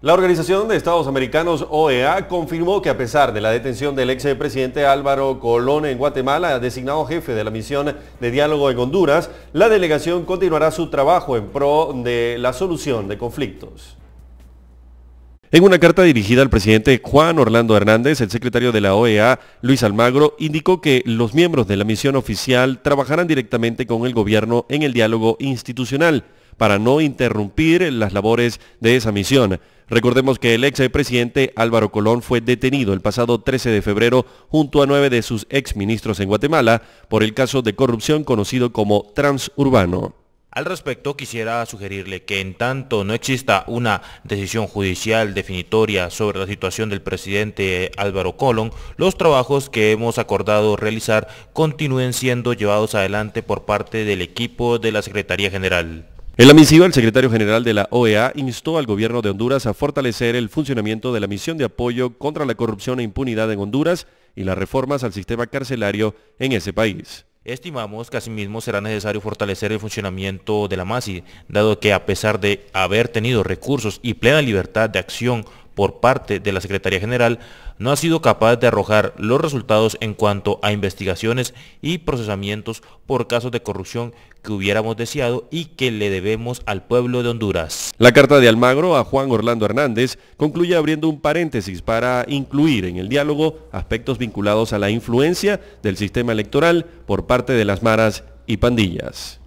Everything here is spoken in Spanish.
La Organización de Estados Americanos, OEA, confirmó que a pesar de la detención del ex presidente Álvaro Colón en Guatemala, designado jefe de la misión de diálogo en Honduras, la delegación continuará su trabajo en pro de la solución de conflictos. En una carta dirigida al presidente Juan Orlando Hernández, el secretario de la OEA, Luis Almagro, indicó que los miembros de la misión oficial trabajarán directamente con el gobierno en el diálogo institucional para no interrumpir las labores de esa misión. Recordemos que el ex presidente Álvaro Colón fue detenido el pasado 13 de febrero junto a nueve de sus ex ministros en Guatemala por el caso de corrupción conocido como transurbano. Al respecto, quisiera sugerirle que en tanto no exista una decisión judicial definitoria sobre la situación del presidente Álvaro Colón, los trabajos que hemos acordado realizar continúen siendo llevados adelante por parte del equipo de la Secretaría General. En la misiva, el secretario general de la OEA instó al gobierno de Honduras a fortalecer el funcionamiento de la misión de apoyo contra la corrupción e impunidad en Honduras y las reformas al sistema carcelario en ese país. Estimamos que asimismo será necesario fortalecer el funcionamiento de la MASI, dado que a pesar de haber tenido recursos y plena libertad de acción por parte de la Secretaría General no ha sido capaz de arrojar los resultados en cuanto a investigaciones y procesamientos por casos de corrupción que hubiéramos deseado y que le debemos al pueblo de Honduras. La carta de Almagro a Juan Orlando Hernández concluye abriendo un paréntesis para incluir en el diálogo aspectos vinculados a la influencia del sistema electoral por parte de las maras y pandillas.